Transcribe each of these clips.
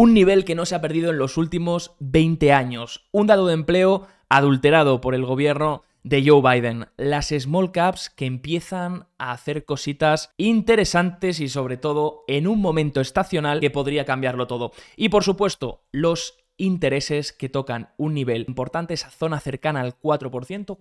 un nivel que no se ha perdido en los últimos 20 años, un dado de empleo adulterado por el gobierno de Joe Biden, las small caps que empiezan a hacer cositas interesantes y sobre todo en un momento estacional que podría cambiarlo todo. Y por supuesto, los intereses que tocan un nivel importante, esa zona cercana al 4%,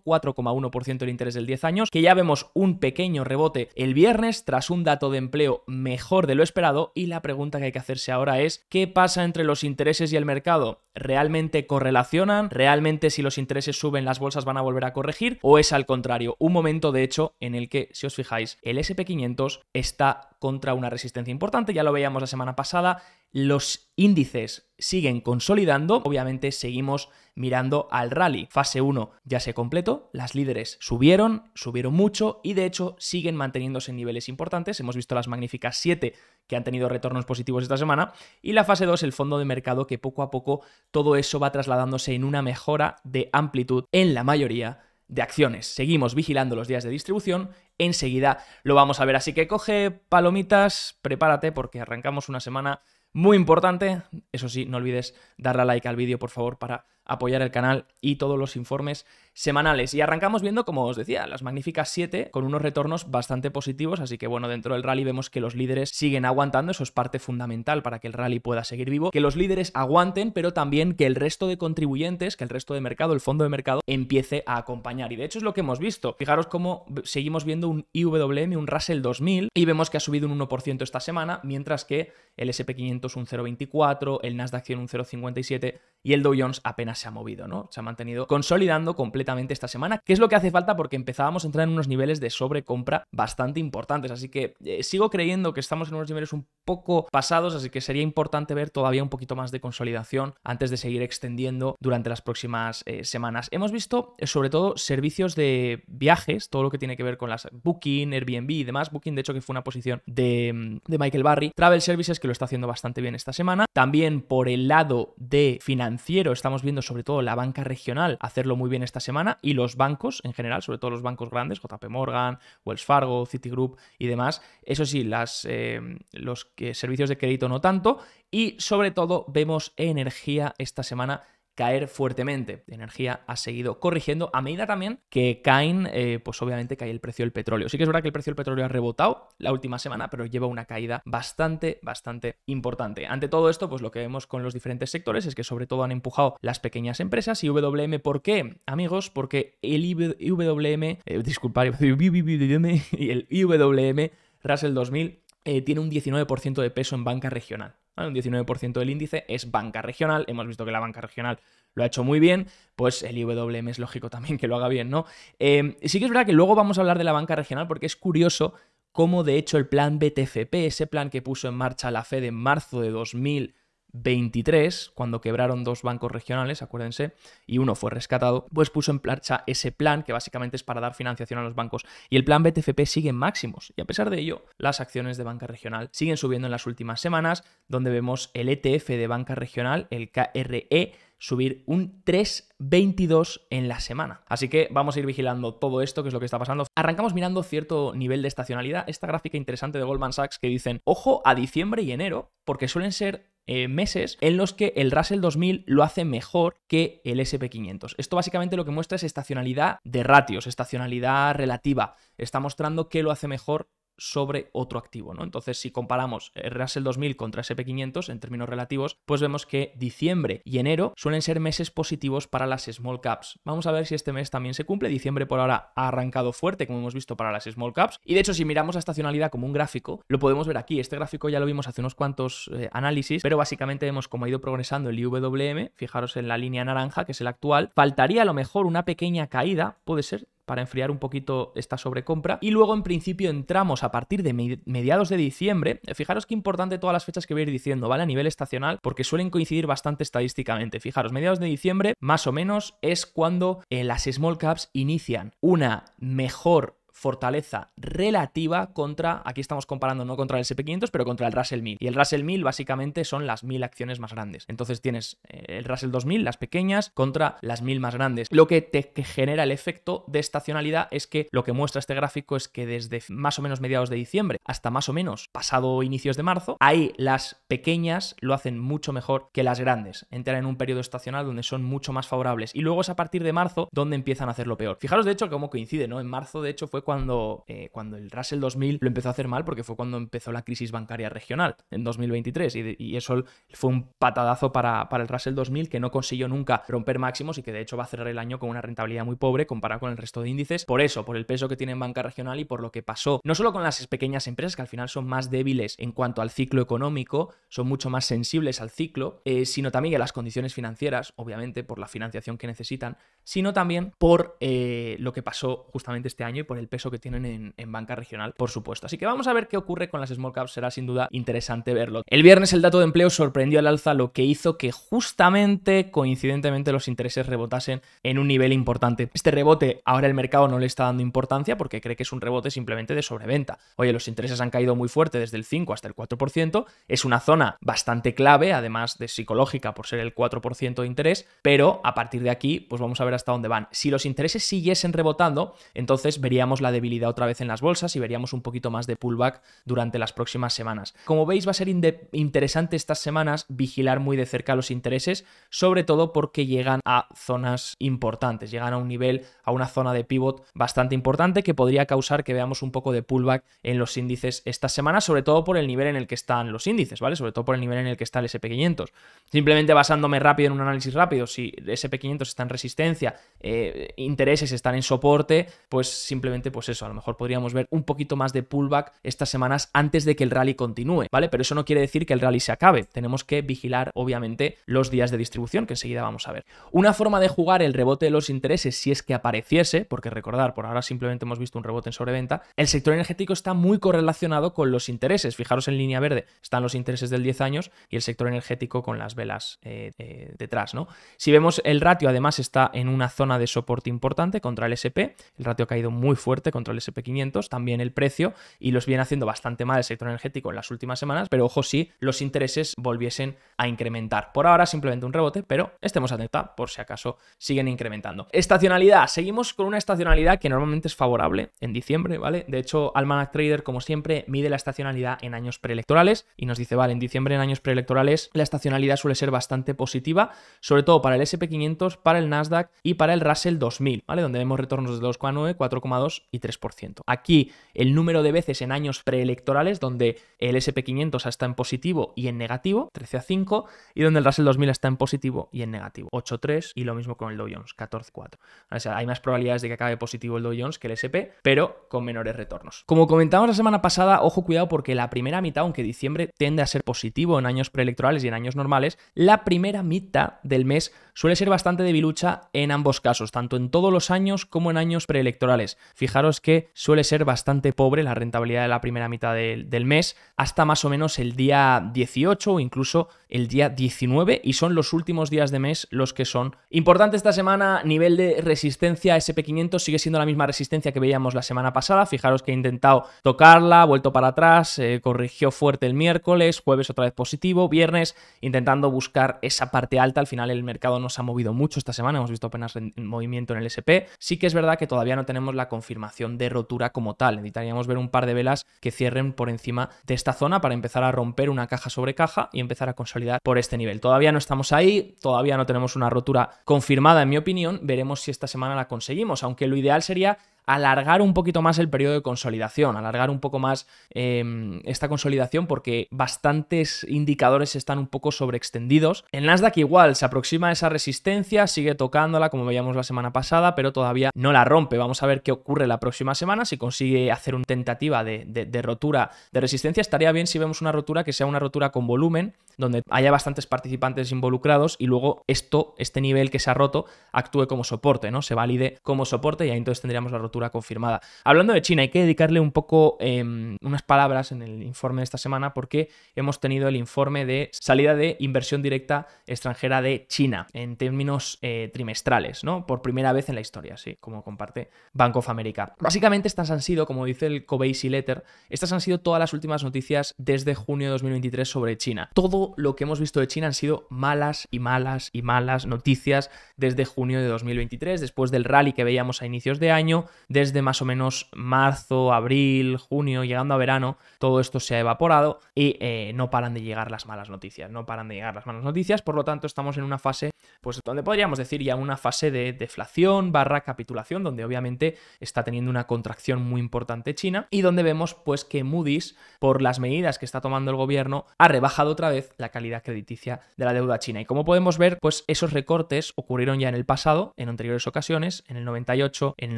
4,1% el interés del 10 años, que ya vemos un pequeño rebote el viernes tras un dato de empleo mejor de lo esperado y la pregunta que hay que hacerse ahora es ¿qué pasa entre los intereses y el mercado? ¿Realmente correlacionan? ¿Realmente si los intereses suben las bolsas van a volver a corregir? ¿O es al contrario? Un momento de hecho en el que, si os fijáis, el SP500 está contra una resistencia importante, ya lo veíamos la semana pasada, los índices siguen consolidando, obviamente seguimos mirando al rally. Fase 1 ya se completó, las líderes subieron, subieron mucho y de hecho siguen manteniéndose en niveles importantes. Hemos visto las magníficas 7 que han tenido retornos positivos esta semana y la fase 2, el fondo de mercado, que poco a poco todo eso va trasladándose en una mejora de amplitud en la mayoría de acciones. Seguimos vigilando los días de distribución, enseguida lo vamos a ver, así que coge palomitas, prepárate porque arrancamos una semana muy importante, eso sí, no olvides darle a like al vídeo, por favor, para apoyar el canal y todos los informes semanales. Y arrancamos viendo, como os decía, las magníficas 7 con unos retornos bastante positivos, así que bueno, dentro del rally vemos que los líderes siguen aguantando, eso es parte fundamental para que el rally pueda seguir vivo, que los líderes aguanten, pero también que el resto de contribuyentes, que el resto de mercado, el fondo de mercado, empiece a acompañar. Y de hecho es lo que hemos visto. Fijaros cómo seguimos viendo un IWM, un Russell 2000, y vemos que ha subido un 1% esta semana, mientras que el SP500 un 0,24, el Nasdaq acción un 0,57 y el Dow Jones apenas se ha movido, ¿no? Se ha mantenido consolidando completamente esta semana, que es lo que hace falta porque empezábamos a entrar en unos niveles de sobrecompra bastante importantes, así que eh, sigo creyendo que estamos en unos niveles un poco pasados, así que sería importante ver todavía un poquito más de consolidación antes de seguir extendiendo durante las próximas eh, semanas. Hemos visto eh, sobre todo servicios de viajes, todo lo que tiene que ver con las Booking, Airbnb y demás. Booking, de hecho, que fue una posición de, mm, de Michael Barry. Travel Services, que lo está haciendo bastante bien esta semana. También por el lado de financiero estamos viendo sobre todo la banca regional hacerlo muy bien esta semana y los bancos en general, sobre todo los bancos grandes, JP Morgan, Wells Fargo, Citigroup y demás. Eso sí, las, eh, los servicios de crédito no tanto y sobre todo vemos energía esta semana caer fuertemente. energía ha seguido corrigiendo a medida también que caen, eh, pues obviamente cae el precio del petróleo. Sí que es verdad que el precio del petróleo ha rebotado la última semana, pero lleva una caída bastante, bastante importante. Ante todo esto, pues lo que vemos con los diferentes sectores es que sobre todo han empujado las pequeñas empresas y WM, ¿por qué? Amigos, porque el IWM, eh, y el IWM Russell 2000 eh, tiene un 19% de peso en banca regional un 19% del índice es banca regional. Hemos visto que la banca regional lo ha hecho muy bien, pues el IWM es lógico también que lo haga bien, ¿no? Em, sí que es verdad que luego vamos a hablar de la banca regional porque es curioso cómo de hecho el plan BTFP, ese plan que puso en marcha la Fed en marzo de 2000 23, cuando quebraron dos bancos regionales, acuérdense, y uno fue rescatado, pues puso en marcha ese plan que básicamente es para dar financiación a los bancos. Y el plan BTFP sigue en máximos, y a pesar de ello, las acciones de banca regional siguen subiendo en las últimas semanas, donde vemos el ETF de banca regional, el KRE, subir un 3,22 en la semana. Así que vamos a ir vigilando todo esto, que es lo que está pasando. Arrancamos mirando cierto nivel de estacionalidad, esta gráfica interesante de Goldman Sachs que dicen, ojo a diciembre y enero, porque suelen ser eh, meses en los que el Russell 2000 lo hace mejor que el SP500. Esto básicamente lo que muestra es estacionalidad de ratios, estacionalidad relativa. Está mostrando que lo hace mejor sobre otro activo, ¿no? Entonces, si comparamos eh, el 2000 contra SP500 en términos relativos, pues vemos que diciembre y enero suelen ser meses positivos para las small caps. Vamos a ver si este mes también se cumple. Diciembre por ahora ha arrancado fuerte, como hemos visto para las small caps. Y de hecho, si miramos la estacionalidad como un gráfico, lo podemos ver aquí. Este gráfico ya lo vimos hace unos cuantos eh, análisis, pero básicamente vemos cómo ha ido progresando el IWM. Fijaros en la línea naranja, que es el actual. Faltaría a lo mejor una pequeña caída, puede ser para enfriar un poquito esta sobrecompra. Y luego, en principio, entramos a partir de mediados de diciembre. Fijaros qué importante todas las fechas que voy a ir diciendo, ¿vale? A nivel estacional, porque suelen coincidir bastante estadísticamente. Fijaros, mediados de diciembre, más o menos, es cuando eh, las small caps inician una mejor fortaleza relativa contra, aquí estamos comparando no contra el SP500, pero contra el Russell 1000. Y el Russell 1000 básicamente son las 1000 acciones más grandes. Entonces tienes eh, el Russell 2000, las pequeñas, contra las 1000 más grandes. Lo que te genera el efecto de estacionalidad es que lo que muestra este gráfico es que desde más o menos mediados de diciembre hasta más o menos pasado inicios de marzo, ahí las pequeñas lo hacen mucho mejor que las grandes. Entran en un periodo estacional donde son mucho más favorables. Y luego es a partir de marzo donde empiezan a hacerlo peor. Fijaros de hecho cómo coincide, ¿no? En marzo de hecho fue cuando, eh, cuando el Russell 2000 lo empezó a hacer mal porque fue cuando empezó la crisis bancaria regional en 2023 y, eso fue un patadazo para, para, el Russell 2000 que no consiguió nunca romper máximos y que de hecho va a cerrar el año con una rentabilidad muy pobre comparado con el resto de índices por eso, por el peso que tiene en banca regional y por lo que pasó no solo con las pequeñas empresas que al final son más débiles en cuanto al ciclo económico, son mucho más sensibles al ciclo, eh, sino también a las condiciones financieras, obviamente por la financiación que necesitan, sino también por eh, lo que pasó justamente este año y por el peso que tienen en, banca regional, por supuesto. Así que vamos a ver qué ocurre con las small caps, será sin duda interesante verlo. El viernes el dato de empleo sorprendió al alza, lo que hizo que justamente, coincidentemente, los intereses rebotasen en un nivel importante. Este rebote ahora el mercado no le está dando importancia porque cree que es un rebote simplemente de sobreventa. Oye, los intereses han caído muy fuerte desde el 5 hasta el 4%, es una zona bastante clave, además de psicológica por ser el 4% de interés, pero a partir de aquí, pues vamos a ver hasta dónde van. Si los intereses siguiesen rebotando, entonces veríamos la debilidad otra vez en las bolsas y veríamos un poquito más de pullback durante las próximas semanas. Como veis, va a ser interesante estas semanas vigilar muy de cerca los intereses, sobre todo porque llegan a zonas importantes, llegan a un nivel, a una zona de pivot bastante importante que podría causar que veamos un poco de pullback en los índices esta semana, sobre todo por el nivel en el que están los índices, ¿vale? Sobre todo por el nivel en el que está el SP500. Simplemente basándome rápido en un análisis rápido, si SP500 está en resistencia, eh, intereses están en soporte, pues simplemente pues eso, a lo mejor podríamos ver un poquito más de pullback estas semanas antes de que el rally continúe, ¿vale? Pero eso no quiere decir que el rally se acabe. Tenemos que vigilar, obviamente, los días de distribución, que enseguida vamos a ver. Una forma de jugar el rebote de los intereses, si es que apareciese, porque recordar, por ahora simplemente hemos visto un rebote en sobreventa, el sector energético está muy correlacionado con los intereses. Fijaros en línea verde, están los intereses del 10 años y el sector energético con las velas eh, eh, detrás, ¿no? Si vemos el ratio, además está en una zona de soporte importante contra el SP, el ratio ha caído muy fuerte control contra el SP500, también el precio, y los viene haciendo bastante mal el sector energético en las últimas semanas, pero ojo si los intereses volviesen a incrementar. Por ahora simplemente un rebote, pero estemos atentos por si acaso siguen incrementando. Estacionalidad, seguimos con una estacionalidad que normalmente es favorable en diciembre, ¿vale? De hecho, Almanac Trader, como siempre, mide la estacionalidad en años preelectorales y nos dice, vale, en diciembre en años preelectorales la estacionalidad suele ser bastante positiva, sobre todo para el SP500, para el Nasdaq y para el Russell 2000, ¿vale? Donde vemos retornos de 2,9, 4,2 y 3%. Aquí el número de veces en años preelectorales donde el SP500 está en positivo y en negativo, 13 a 5, y donde el Russell 2000 está en positivo y en negativo, 8 a 3, y lo mismo con el Dow Jones, 14 a 4. O sea, hay más probabilidades de que acabe positivo el Dow Jones que el SP, pero con menores retornos. Como comentamos la semana pasada, ojo cuidado porque la primera mitad, aunque diciembre tiende a ser positivo en años preelectorales y en años normales, la primera mitad del mes suele ser bastante debilucha en ambos casos, tanto en todos los años como en años preelectorales. Fija fijaros que suele ser bastante pobre la rentabilidad de la primera mitad del mes, hasta más o menos el día 18 o incluso el día 19, y son los últimos días de mes los que son. importantes esta semana, nivel de resistencia SP500 sigue siendo la misma resistencia que veíamos la semana pasada, fijaros que he intentado tocarla, vuelto para atrás, eh, corrigió fuerte el miércoles, jueves otra vez positivo, viernes intentando buscar esa parte alta, al final el mercado no se ha movido mucho esta semana, hemos visto apenas movimiento en el SP, sí que es verdad que todavía no tenemos la confirmación de rotura como tal. Necesitaríamos ver un par de velas que cierren por encima de esta zona para empezar a romper una caja sobre caja y empezar a consolidar por este nivel. Todavía no estamos ahí, todavía no tenemos una rotura confirmada en mi opinión, veremos si esta semana la conseguimos, aunque lo ideal sería alargar un poquito más el periodo de consolidación, alargar un poco más em, esta consolidación porque bastantes indicadores están un poco sobreextendidos. El Nasdaq igual se aproxima esa resistencia, sigue tocándola como veíamos la semana pasada, pero todavía no la rompe. Vamos a ver qué ocurre la próxima semana, si consigue hacer una tentativa de, rotura de resistencia. Estaría bien si vemos una rotura que sea una rotura con volumen, donde haya bastantes participantes involucrados y luego esto, este nivel que se ha roto, actúe como soporte, ¿no? Se valide como soporte y ahí entonces tendríamos la rotura confirmada. Hablando de China, hay que dedicarle un poco em, unas palabras en el informe de esta semana porque hemos tenido el informe de salida de inversión directa extranjera de China en términos eh, trimestrales, ¿no? Por primera vez en la historia, sí, como comparte Bank of America. Básicamente estas han sido, como dice el Kobayashi Letter, estas han sido todas las últimas noticias desde junio de 2023 sobre China. Todo lo que hemos visto de China han sido malas y malas y malas noticias desde junio de 2023, después del rally que veíamos a inicios de año, desde más o menos marzo, abril, junio, llegando a verano, todo esto se ha evaporado y eh, no paran de llegar las malas noticias, no paran de llegar las malas noticias, por lo tanto estamos en una fase, pues donde podríamos decir ya una fase de deflación barra capitulación, donde obviamente está teniendo una contracción muy importante China y donde vemos pues que Moody's, por las medidas que está tomando el gobierno, ha rebajado otra vez la calidad crediticia de la deuda china. Y como podemos ver, pues esos recortes ocurrieron ya en el pasado, en anteriores ocasiones, en el 98, en el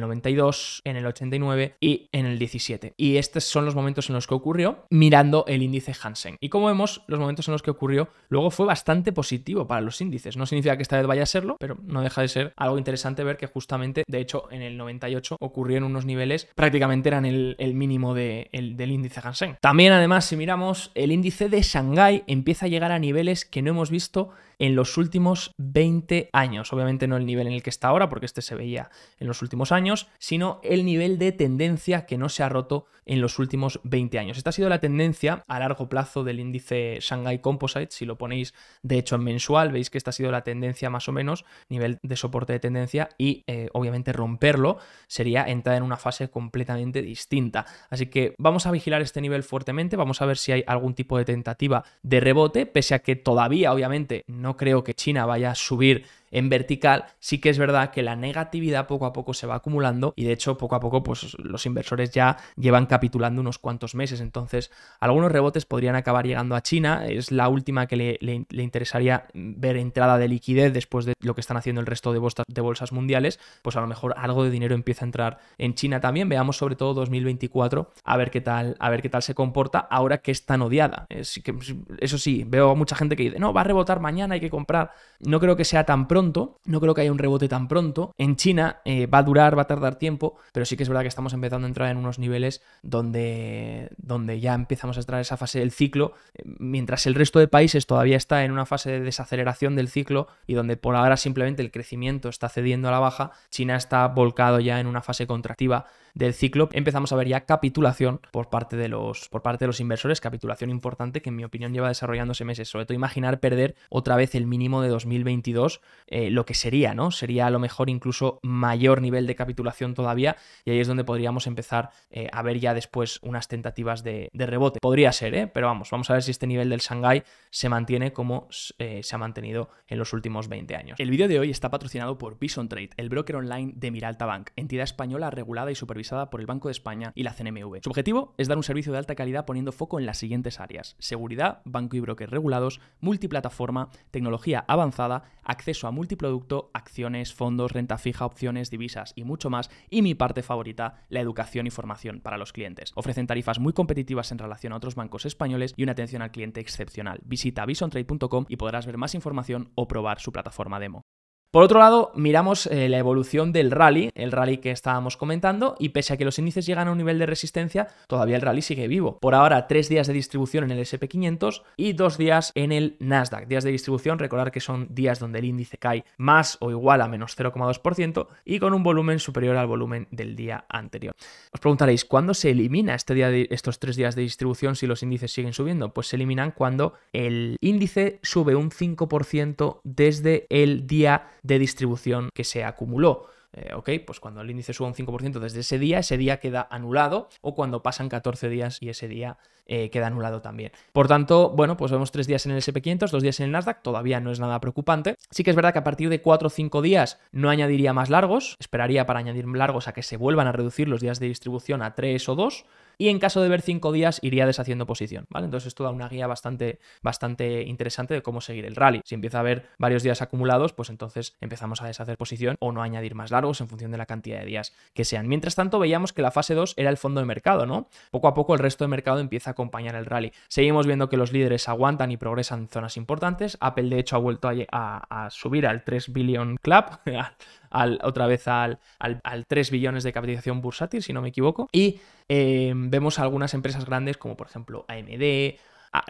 92, en el 89 y en el 17. Y estos son los momentos en los que ocurrió mirando el índice Hansen. Y como vemos, los momentos en los que ocurrió luego fue bastante positivo para los índices. No significa que esta vez vaya a serlo, pero no deja de ser algo interesante ver que justamente, de hecho, en el 98 ocurrieron unos niveles, prácticamente eran el, mínimo del índice Hansen. También, además, si miramos, el índice de Shanghai empieza a llegar a niveles que no hemos visto en los últimos 20 años. Obviamente no el nivel en el que está ahora, porque este se veía en los últimos años, sino el nivel de tendencia que no se ha roto en los últimos 20 años. Esta ha sido la tendencia a largo plazo del índice Shanghai Composite. Si lo ponéis, de hecho, en mensual, veis que esta ha sido la tendencia más o menos, nivel de soporte de tendencia, y eh, obviamente romperlo sería entrar en una fase completamente distinta. Así que vamos a vigilar este nivel fuertemente, vamos a ver si hay algún tipo de tentativa de rebote, pese a que todavía, obviamente, no creo que China vaya a subir en vertical, sí que es verdad que la negatividad poco a poco se va acumulando y de hecho poco a poco pues los inversores ya llevan capitulando unos cuantos meses. Entonces algunos rebotes podrían acabar llegando a China. Es la última que le, interesaría ver entrada de liquidez después de lo que están haciendo el resto de bolsas, de bolsas mundiales. Pues a lo mejor algo de dinero empieza a entrar en China también. Veamos sobre todo 2024 a ver qué tal, a ver qué tal se comporta ahora que es tan odiada. que, eso sí, veo mucha gente que dice, no, va a rebotar mañana, hay que comprar. No creo que sea tan pronto no creo que haya un rebote tan pronto. En China eh, va a durar, va a tardar tiempo, pero sí que es verdad que estamos empezando a entrar en unos niveles donde, donde ya empezamos a entrar en esa fase del ciclo, eh, mientras el resto de países todavía está en una fase de desaceleración del ciclo y donde por ahora simplemente el crecimiento está cediendo a la baja, China está volcado ya en una fase contractiva del ciclo, empezamos a ver ya capitulación por parte de los, por parte de los inversores, capitulación importante que en mi opinión lleva desarrollándose meses, sobre todo imaginar perder otra vez el mínimo de 2022 eh, lo que sería, ¿no? Sería a lo mejor incluso mayor nivel de capitulación todavía y ahí es donde podríamos empezar eh, a ver ya después unas tentativas de, rebote. Podría ser, ¿eh? Pero vamos, vamos a ver si este nivel del Shanghai se mantiene como eh, se ha mantenido en los últimos 20 años. El vídeo de hoy está patrocinado por Bison Trade, el broker online de Miralta Bank, entidad española regulada y supervisada por el Banco de España y la CNMV. Su objetivo es dar un servicio de alta calidad poniendo foco en las siguientes áreas: seguridad, banco y broker regulados, multiplataforma, tecnología avanzada, acceso a multiproducto, acciones, fondos, renta fija, opciones, divisas y mucho más. Y mi parte favorita, la educación y formación para los clientes. Ofrecen tarifas muy competitivas en relación a otros bancos españoles y una atención al cliente excepcional. Visita bisontrade.com y podrás ver más información o probar su plataforma demo. Por otro lado, miramos eh, la evolución del rally, el rally que estábamos comentando, y pese a que los índices llegan a un nivel de resistencia, todavía el rally sigue vivo. Por ahora, tres días de distribución en el SP500 y dos días en el Nasdaq. Días de distribución, recordar que son días donde el índice cae más o igual a menos 0,2% y con un volumen superior al volumen del día anterior. Os preguntaréis, ¿cuándo se elimina este día estos tres días de distribución si los índices siguen subiendo? Pues se eliminan cuando el índice sube un 5% desde el día de distribución que se acumuló. Eh, ok, pues cuando el índice suba un 5% desde ese día, ese día queda anulado, o cuando pasan 14 días y ese día eh, queda anulado también. Por tanto, bueno, pues vemos 3 días en el SP500, 2 días en el Nasdaq, todavía no es nada preocupante. Sí que es verdad que a partir de 4 o 5 días no añadiría más largos, esperaría para añadir largos a que se vuelvan a reducir los días de distribución a 3 o 2 y en caso de ver 5 días iría deshaciendo posición, ¿vale? Entonces esto da una guía bastante, bastante interesante de cómo seguir el rally. Si empieza a haber varios días acumulados, pues entonces empezamos a deshacer posición o no añadir más largos en función de la cantidad de días que sean. Mientras tanto, veíamos que la fase 2 era el fondo de mercado, ¿no? Poco a poco el resto del mercado empieza a acompañar el rally. Seguimos viendo que los líderes aguantan y progresan en zonas importantes. Apple, de hecho, ha vuelto a, subir al 3 billion club, al, otra vez al, 3 billones de capitalización bursátil, si no me equivoco. Y eh, vemos algunas empresas grandes como por ejemplo AMD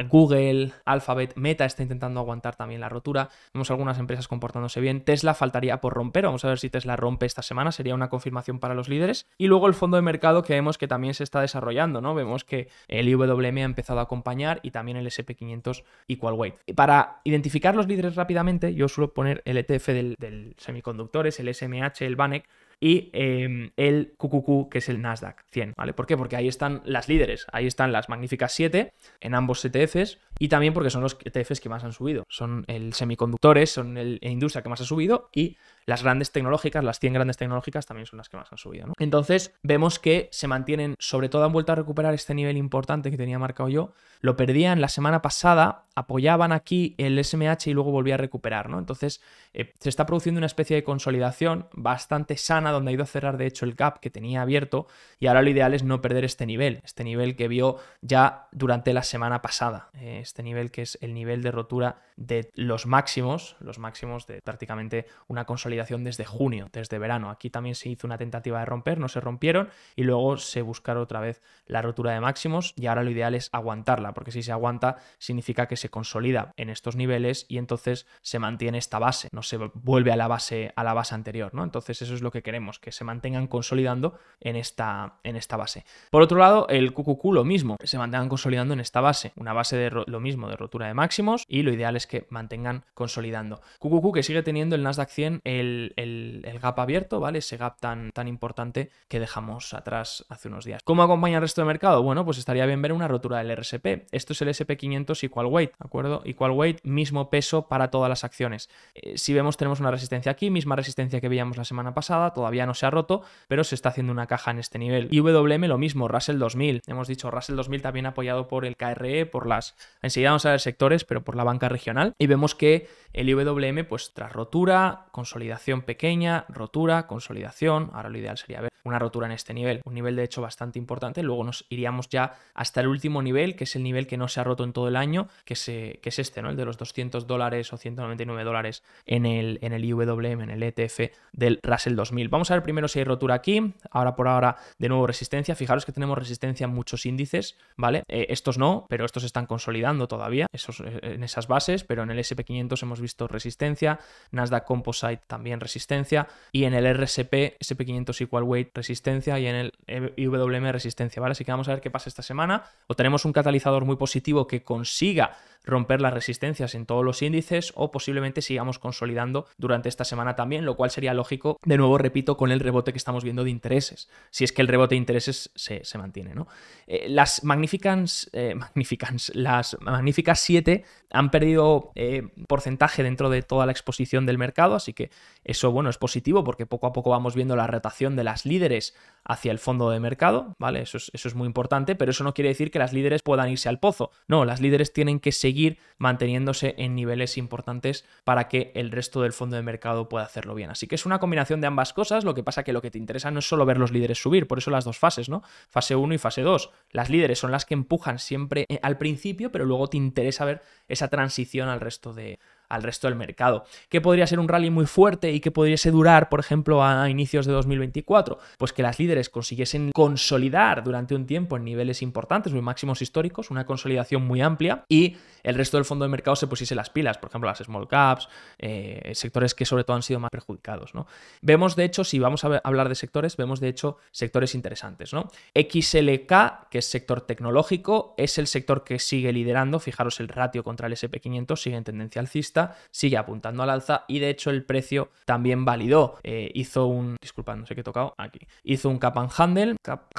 Google, Alphabet, Meta está intentando aguantar también la rotura. Vemos algunas empresas comportándose bien. Tesla faltaría por romper. Vamos a ver si Tesla rompe esta semana. Sería una confirmación para los líderes. Y luego el fondo de mercado que vemos que también se está desarrollando, ¿no? Vemos que el IWM ha empezado a acompañar y también el SP500 Equal Weight. para identificar los líderes rápidamente, yo suelo poner el ETF del, del semiconductores, el SMH, el BANEC, y em, el QQQ, que es el Nasdaq 100, ¿vale? ¿Por qué? Porque ahí están las líderes, ahí están las magníficas 7 en ambos ETFs, y también porque son los ETFs que más han subido. Son el semiconductores, son el, la e industria que más ha subido y las grandes tecnológicas, las 100 grandes tecnológicas también son las que más han subido. Entonces vemos que se mantienen, sobre todo han vuelto a recuperar este nivel importante que tenía marcado yo. Lo perdían la semana pasada, apoyaban aquí el SMH y luego volvía a recuperar. ¿no? Entonces eh, se está produciendo una especie de consolidación bastante sana donde ha ido a cerrar de hecho el gap que tenía abierto y ahora lo ideal es no perder este nivel, este nivel que vio ya durante la semana pasada. Eh, este nivel que es el nivel de rotura de los máximos, los máximos de prácticamente una consolidación desde junio, desde verano. Aquí también se hizo una tentativa de romper, no se rompieron y luego se buscaron otra vez la rotura de máximos y ahora lo ideal es aguantarla, porque si se aguanta significa que se consolida en estos niveles y entonces se mantiene esta base, no se vuelve a la base a la base anterior, ¿no? Entonces eso es lo que queremos, que se mantengan consolidando en esta en esta base. Por otro lado, el QQQ lo mismo, se mantengan consolidando en esta base, una base de lo mismo de rotura de máximos y lo ideal es que mantengan consolidando. QQQ que sigue teniendo el Nasdaq 100 el, gap abierto, ¿vale? Ese gap tan, tan importante que dejamos atrás hace unos días. ¿Cómo acompaña el resto de mercado? Bueno, pues estaría bien ver una rotura del RSP. Esto es el SP500 Equal weight, ¿de acuerdo? Equal weight, mismo peso para todas las acciones. Eh, si vemos, tenemos una resistencia aquí, misma resistencia que veíamos la semana pasada, todavía no se ha roto, pero se está haciendo una caja en este nivel. Y WM lo mismo, Russell 2000. Hemos dicho Russell 2000 también apoyado por el KRE, por las Enseguida vamos a ver sectores, pero por la banca regional. Y vemos que el IWM, pues tras rotura, consolidación pequeña, rotura, consolidación. Ahora lo ideal sería ver una rotura en este nivel, un nivel de hecho bastante importante. Luego nos iríamos ya hasta el último nivel, que es el nivel que no se ha roto en todo el año, que, se, que es este, ¿no? El de los 200 dólares o 199 dólares en el, en el IWM, en el ETF del Russell 2000. Vamos a ver primero si hay rotura aquí. Ahora por ahora, de nuevo resistencia. Fijaros que tenemos resistencia en muchos índices, ¿vale? Eh, estos no, pero estos están consolidando todavía esos, eh, en esas bases, pero en el SP500 hemos visto resistencia, Nasdaq Composite también resistencia y en el RSP, SP500 Equal Weight resistencia y en el e IWM resistencia, ¿vale? Así que vamos a ver qué pasa esta semana. O tenemos un catalizador muy positivo que consiga romper las resistencias en todos los índices o posiblemente sigamos consolidando durante esta semana también, lo cual sería lógico, de nuevo repito, con el rebote que estamos viendo de intereses, si es que el rebote de intereses se, mantiene, ¿no? Eh, las magnificans, eh, las magníficas 7 han perdido eh, porcentaje dentro de toda la exposición del mercado, así que eso, bueno, es positivo porque poco a poco vamos viendo la rotación de las líderes hacia el fondo de mercado, ¿vale? Eso es, eso es muy importante, pero eso no quiere decir que las líderes puedan irse al pozo. No, las líderes tienen que seguir manteniéndose en niveles importantes para que el resto del fondo de mercado pueda hacerlo bien. Así que es una combinación de ambas cosas, lo que pasa que lo que te interesa no es solo ver los líderes subir, por eso las dos fases, ¿no? Fase 1 y fase 2. Las líderes son las que empujan siempre eh, al principio, pero luego luego te interesa ver esa transición al resto de, al resto del mercado. ¿Qué podría ser un rally muy fuerte y que pudiese durar, por ejemplo, a inicios de 2024? Pues que las líderes consiguiesen consolidar durante un tiempo en niveles importantes, muy máximos históricos, una consolidación muy amplia y el resto del fondo de mercado se pusiese las pilas, por ejemplo, las small caps, eh, sectores que sobre todo han sido más perjudicados. ¿no? Vemos, de hecho, si vamos a hablar de sectores, vemos, de hecho, sectores interesantes. ¿no? XLK, que es sector tecnológico, es el sector que sigue liderando. Fijaros el ratio contra el SP500, sigue en tendencia alcista sigue apuntando al alza y de hecho el precio también validó. Eh, hizo un, disculpa no sé qué he tocado aquí, hizo un cap and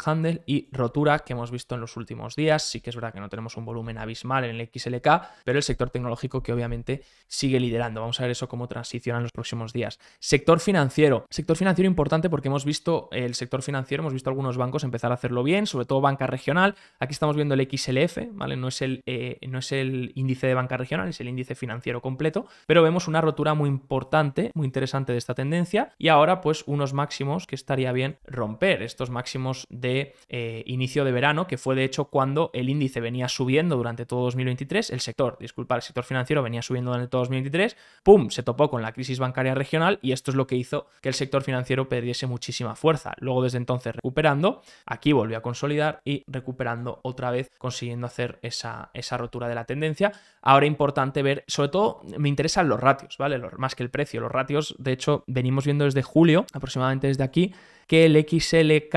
handle, y rotura que hemos visto en los últimos días. Sí que es verdad que no tenemos un volumen abismal en el XLK, pero el sector tecnológico que obviamente sigue liderando. Vamos a ver eso cómo transiciona en los próximos días. Sector financiero, sector financiero importante porque hemos visto el sector financiero, hemos visto algunos bancos empezar a hacerlo bien, sobre todo banca regional. Aquí estamos viendo el XLF, ¿vale? No es el, eh, no es el índice de banca regional, es el índice financiero completo pero vemos una rotura muy importante, muy interesante de esta tendencia y ahora pues unos máximos que estaría bien romper, estos máximos de eh, inicio de verano, que fue de hecho cuando el índice venía subiendo durante todo 2023, el sector, disculpa, el sector financiero venía subiendo durante todo 2023, ¡pum!, se topó con la crisis bancaria regional y esto es lo que hizo que el sector financiero perdiese muchísima fuerza. Luego desde entonces recuperando, aquí volvió a consolidar y recuperando otra vez, consiguiendo hacer esa, esa rotura de la tendencia. Ahora importante ver, sobre todo me interesan los ratios, ¿vale? más que el precio. Los ratios, de hecho, venimos viendo desde julio, aproximadamente desde aquí, que el XLK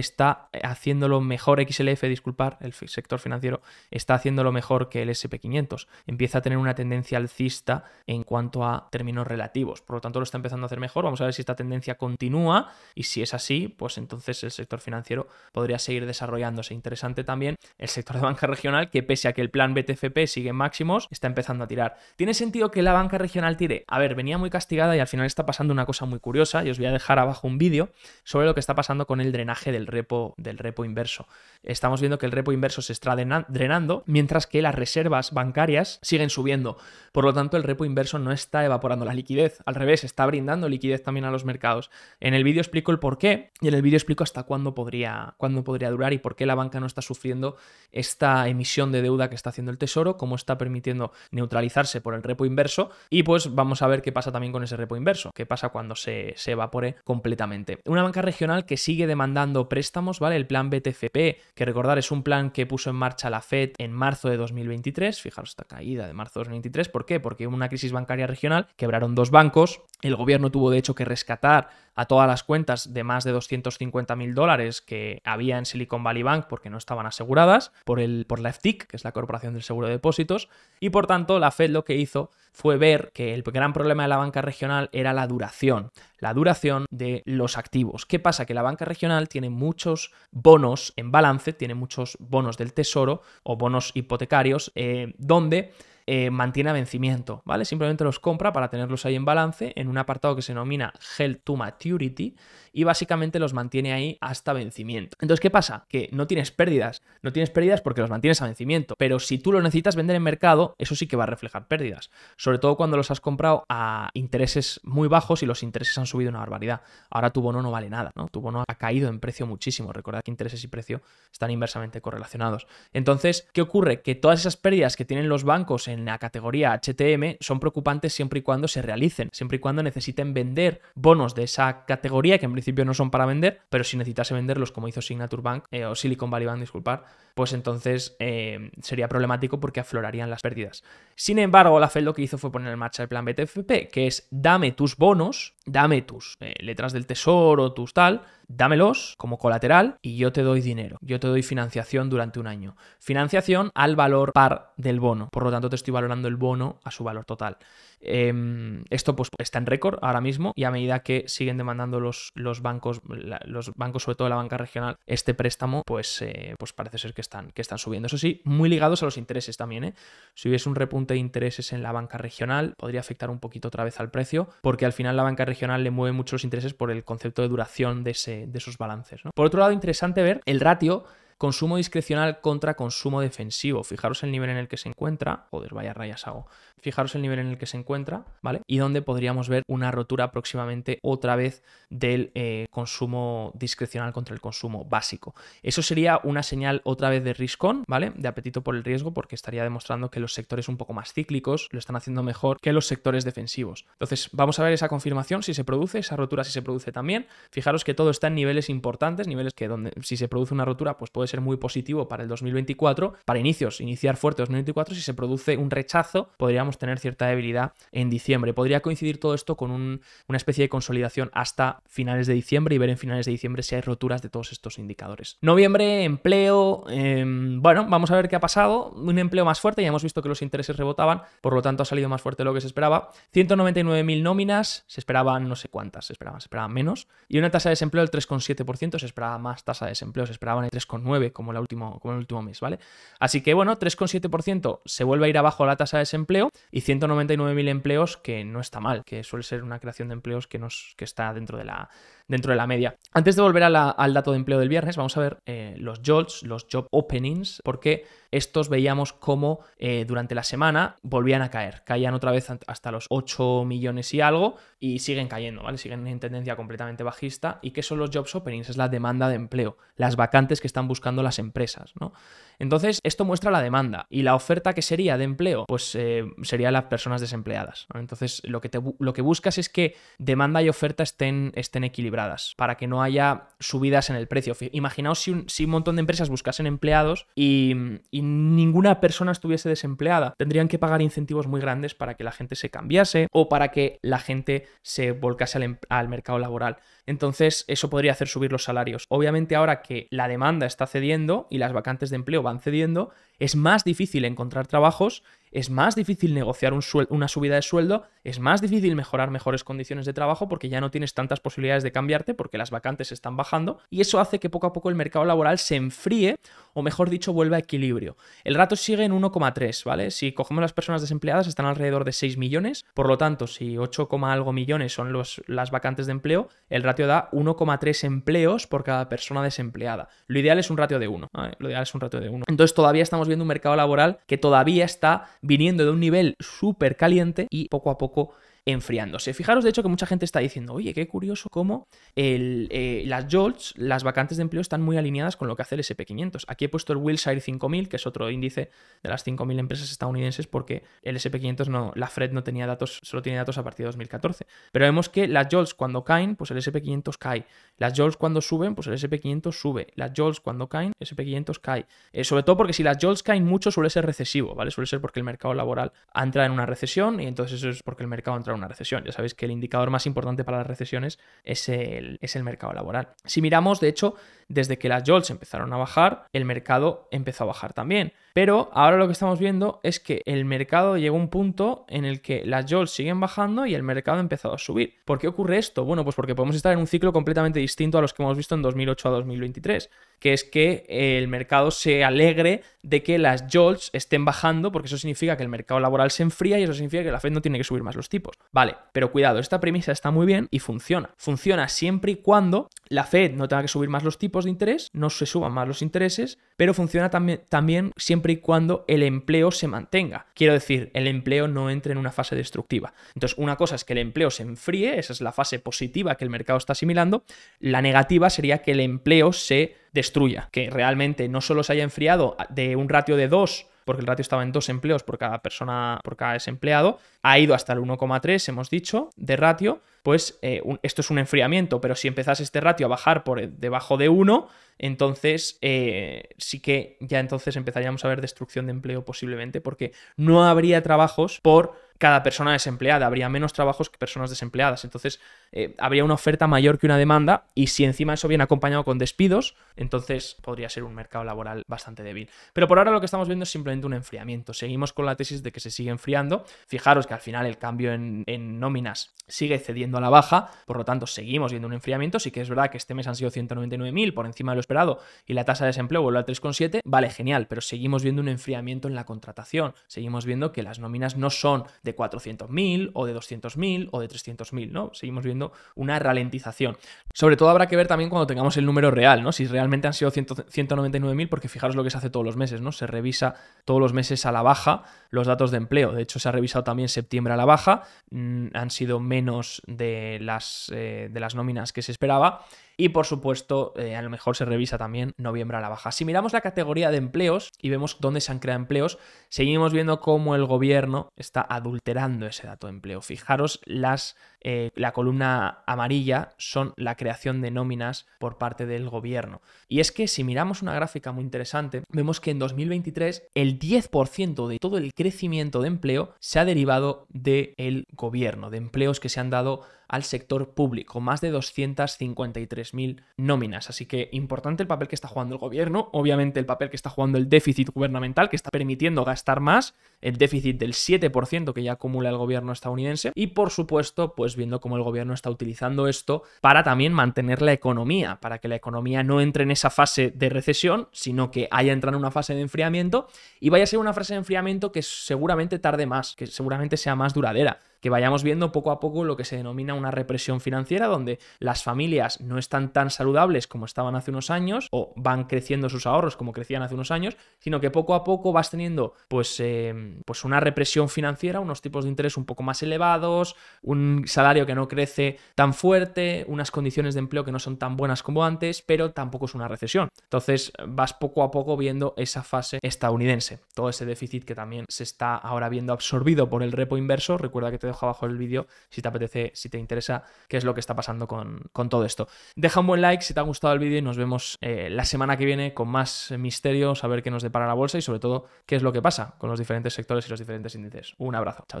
está haciéndolo mejor, XLF, disculpar, el sector financiero, está haciéndolo mejor que el SP500. Empieza a tener una tendencia alcista en cuanto a términos relativos. Por lo tanto, lo está empezando a hacer mejor. Vamos a ver si esta tendencia continúa y si es así, pues entonces el sector financiero podría seguir desarrollándose. Interesante también el sector de banca regional, que pese a que el plan BTFP sigue en máximos, está empezando a tirar. ¿Tiene sentido que la banca regional tire? A ver, venía muy castigada y al final está pasando una cosa muy curiosa y os voy a dejar abajo un vídeo sobre lo que está pasando con el drenaje del repo, del repo inverso. Estamos viendo que el repo inverso se está drenando, mientras que las reservas bancarias siguen subiendo. Por lo tanto, el repo inverso no está evaporando la liquidez, al revés, está brindando liquidez también a los mercados. En el vídeo explico el por qué y en el vídeo explico hasta cuándo podría, cuándo podría durar y por qué la banca no está sufriendo esta emisión de deuda que está haciendo el Tesoro, cómo está permitiendo neutralizarse por el repo inverso y pues vamos a ver qué pasa también con ese repo inverso, qué pasa cuando se, se evapore completamente. Una banca regional que sigue demandando préstamos, ¿vale? El plan BTFP, que recordar es un plan que puso en marcha la FED en marzo de 2023, fijaros esta caída de marzo de 2023, ¿por qué? Porque hubo una crisis bancaria regional, quebraron dos bancos, el gobierno tuvo de hecho que rescatar a todas las cuentas de más de 250 mil dólares que había en Silicon Valley Bank porque no estaban aseguradas por, el, por la FTIC, que es la Corporación del Seguro de Depósitos, y por tanto la Fed lo que hizo fue ver que el gran problema de la banca regional era la duración, la duración de los activos. ¿Qué pasa? Que la banca regional tiene muchos bonos en balance, tiene muchos bonos del tesoro o bonos hipotecarios, eh, donde eh, mantiene a vencimiento, ¿vale? Simplemente los compra para tenerlos ahí en balance en un apartado que se denomina Held to Maturity y básicamente los mantiene ahí hasta vencimiento. Entonces, ¿qué pasa? Que no tienes pérdidas. No tienes pérdidas porque los mantienes a vencimiento. Pero si tú los necesitas vender en mercado, eso sí que va a reflejar pérdidas. Sobre todo cuando los has comprado a intereses muy bajos y los intereses han subido una barbaridad. Ahora tu bono no vale nada, ¿no? Tu bono ha caído en precio muchísimo. Recordad que intereses y precio están inversamente correlacionados. Entonces, ¿qué ocurre? Que todas esas pérdidas que tienen los bancos en en la categoría HTM son preocupantes siempre y cuando se realicen, siempre y cuando necesiten vender bonos de esa categoría que en principio no son para vender, pero si necesitase venderlos como hizo Signature Bank eh, o Silicon Valley Bank, disculpar, pues entonces eh, sería problemático porque aflorarían las pérdidas. Sin embargo, la FED lo que hizo fue poner en marcha el plan BTFP, que es dame tus bonos, dame tus eh, letras del tesoro, tus tal, dámelos como colateral y yo te doy dinero, yo te doy financiación durante un año. Financiación al valor par del bono, por lo tanto te estoy valorando el bono a su valor total. Em, esto pues está en récord ahora mismo y a medida que siguen demandando los, los bancos, los bancos, sobre todo la banca regional, este préstamo, pues, eh, pues parece ser que están, que están subiendo. Eso sí, muy ligados a los intereses también. ¿eh? Si hubiese un repunte de intereses en la banca regional, podría afectar un poquito otra vez al precio, porque al final la banca regional le mueve mucho los intereses por el concepto de duración de, ese, de esos balances. Por otro lado, interesante ver el ratio Consumo discrecional contra consumo defensivo. Fijaros el nivel en el que se encuentra. Joder, vaya rayas hago. Fijaros el nivel en el que se encuentra, ¿vale? Y donde podríamos ver una rotura próximamente otra vez del eh, consumo discrecional contra el consumo básico. Eso sería una señal otra vez de riscón, ¿vale? De apetito por el riesgo, porque estaría demostrando que los sectores un poco más cíclicos lo están haciendo mejor que los sectores defensivos. Entonces, vamos a ver esa confirmación si se produce, esa rotura si se produce también. Fijaros que todo está en niveles importantes, niveles que donde si se produce una rotura, pues puede ser muy positivo para el 2024. Para inicios, iniciar fuerte 2024, si se produce un rechazo, podríamos tener cierta debilidad en diciembre. Podría coincidir todo esto con una especie de consolidación hasta finales de diciembre y ver en finales de diciembre si hay roturas de todos estos indicadores. Noviembre, empleo, em, bueno, vamos a ver qué ha pasado. Un empleo más fuerte, ya hemos visto que los intereses rebotaban, por lo tanto ha salido más fuerte de lo que se esperaba. 199.000 nóminas, se esperaban no sé cuántas, se esperaban, se esperaban menos. Y una tasa de desempleo del 3,7%, se esperaba más tasa de desempleo, se esperaban el 3,9% como, último, como el último mes, ¿vale? Así que bueno, 3,7% se vuelve a ir abajo la tasa de desempleo y 199.000 empleos que no está mal, que suele ser una creación de empleos que, nos, que está dentro de la, dentro de la media. Antes de volver al dato de empleo del viernes, vamos a ver eh, los jobs, los job openings, porque estos veíamos cómo eh, durante la semana volvían a caer, caían otra vez hasta los 8 millones y algo y siguen cayendo, ¿vale? Siguen en tendencia completamente bajista. ¿Y qué son los jobs openings? Es la demanda de empleo, las vacantes que están buscando las empresas, ¿no? Entonces, esto muestra la demanda y la oferta que sería de empleo, pues eh, sería las personas desempleadas. Entonces, lo que, lo que buscas es que demanda y oferta estén, estén equilibradas para que no haya subidas en el precio. Imaginaos si un, montón de empresas buscasen empleados y, ninguna persona estuviese desempleada. Tendrían que pagar incentivos muy grandes para que la gente se cambiase o para que la gente se volcase al, em-, al, mercado laboral. Entonces, eso podría hacer subir los salarios. Obviamente, ahora que la demanda está cediendo y las vacantes de empleo van cediendo, es más difícil encontrar trabajos, es más difícil negociar una subida de sueldo, es más difícil mejorar mejores condiciones de trabajo porque ya no tienes tantas posibilidades de cambiarte porque las vacantes están bajando y eso hace que poco a poco el mercado laboral se enfríe o mejor dicho, vuelve a equilibrio. El rato sigue en 1,3, ¿vale? Si cogemos las personas desempleadas, están alrededor de 6 millones, por lo tanto, si 8, algo millones son los, las vacantes de empleo, el ratio da 1,3 empleos por cada persona desempleada. Lo ideal es un ratio de 1, lo ideal es un ratio de 1. Entonces todavía estamos viendo un mercado laboral que todavía está viniendo de un nivel súper caliente y poco a poco enfriándose. Fijaros, de hecho, que mucha gente está diciendo, oye, qué curioso cómo eh, las jolts, las vacantes de empleo, están muy alineadas con lo que hace el SP500. Aquí he puesto el Wilshire 5000, que es otro índice de las 5000 empresas estadounidenses, porque el SP500, no, la FRED no tenía datos, solo tiene datos a partir de 2014. Pero vemos que las jolts cuando caen, pues el SP500 cae. Las jolts cuando suben, pues el SP500 sube. Las jolts cuando caen, el SP500 cae. Eh, sobre todo porque si las jolts caen mucho, suele ser recesivo, ¿vale? Suele ser porque el mercado laboral entra en una recesión y entonces eso es porque el mercado entra en una recesión. Ya sabéis que el indicador más importante para las recesiones es el, es el mercado laboral. Si miramos, de hecho, desde que las JOLs empezaron a bajar, el mercado empezó a bajar también. Pero ahora lo que estamos viendo es que el mercado llegó a un punto en el que las JOLs siguen bajando y el mercado ha empezado a subir. ¿Por qué ocurre esto? Bueno, pues porque podemos estar en un ciclo completamente distinto a los que hemos visto en 2008 a 2023, que es que el mercado se alegre de que las JOLs estén bajando, porque eso significa que el mercado laboral se enfría y eso significa que la Fed no tiene que subir más los tipos. Vale, pero cuidado, esta premisa está muy bien y funciona. Funciona siempre y cuando la Fed no tenga que subir más los tipos de interés, no se suban más los intereses, pero funciona también, siempre y cuando el empleo se mantenga. Quiero decir, el empleo no entre en una fase destructiva. Entonces, una cosa es que el empleo se enfríe, esa es la fase positiva que el mercado está asimilando, la negativa sería que el empleo se destruya, que realmente no solo se haya enfriado de un ratio de 2 porque el ratio estaba en dos empleos por cada persona, por cada desempleado, ha ido hasta el 1,3, hemos dicho, de ratio, pues eh, esto es un enfriamiento, pero si empezase este ratio a bajar por debajo de 1, entonces eh, sí que ya entonces empezaríamos a ver destrucción de empleo posiblemente, porque no habría trabajos por cada persona desempleada, habría menos trabajos que personas desempleadas, entonces eh, habría una oferta mayor que una demanda y si encima eso viene acompañado con despidos, entonces podría ser un mercado laboral bastante débil. Pero por ahora lo que estamos viendo es simplemente un enfriamiento, seguimos con la tesis de que se sigue enfriando, fijaros que al final el cambio en, nóminas sigue cediendo a la baja, por lo tanto seguimos viendo un enfriamiento, sí que es verdad que este mes han sido 199.000 por encima de lo esperado y la tasa de desempleo vuelve a 3,7, vale, genial, pero seguimos viendo un enfriamiento en la contratación, seguimos viendo que las nóminas no son de 400.000 o de 200.000 o de 300.000, ¿no? Seguimos viendo una ralentización. Sobre todo habrá que ver también cuando tengamos el número real, ¿no? Si realmente han sido 199.000, porque fijaros lo que se hace todos los meses, ¿no? Se revisa todos los meses a la baja los datos de empleo. De hecho, se ha revisado también septiembre a la baja, mm, han sido menos de las, eh, de las nóminas que se esperaba. Y por supuesto, eh, a lo mejor se revisa también noviembre a la baja. Si miramos la categoría de empleos y vemos dónde se han creado empleos, seguimos viendo cómo el gobierno está adulterando ese dato de empleo. Fijaros, las, eh, la columna amarilla son la creación de nóminas por parte del gobierno. Y es que si miramos una gráfica muy interesante, vemos que en 2023 el 10% de todo el crecimiento de empleo se ha derivado del gobierno, de empleos que se han dado al sector público, más de 253.000 nóminas. Así que importante el papel que está jugando el gobierno, obviamente el papel que está jugando el déficit gubernamental, que está permitiendo gastar más, el déficit del 7% que ya acumula el gobierno estadounidense, y por supuesto, pues viendo cómo el gobierno está utilizando esto para también mantener la economía, para que la economía no entre en esa fase de recesión, sino que haya entrado en una fase de enfriamiento y vaya a ser una fase de enfriamiento que seguramente tarde más, que seguramente sea más duradera que vayamos viendo poco a poco lo que se denomina una represión financiera, donde las familias no están tan saludables como estaban hace unos años, o van creciendo sus ahorros como crecían hace unos años, sino que poco a poco vas teniendo pues, em, pues una represión financiera, unos tipos de interés un poco más elevados, un salario que no crece tan fuerte, unas condiciones de empleo que no son tan buenas como antes, pero tampoco es una recesión. Entonces vas poco a poco viendo esa fase estadounidense, todo ese déficit que también se está ahora viendo absorbido por el repo inverso, recuerda que te dejo abajo el vídeo si te apetece, si te interesa qué es lo que está pasando con, con todo esto. Deja un buen like si te ha gustado el vídeo y nos vemos eh, la semana que viene con más misterios, a ver qué nos depara la bolsa y sobre todo qué es lo que pasa con los diferentes sectores y los diferentes índices. Un abrazo, chao, chao.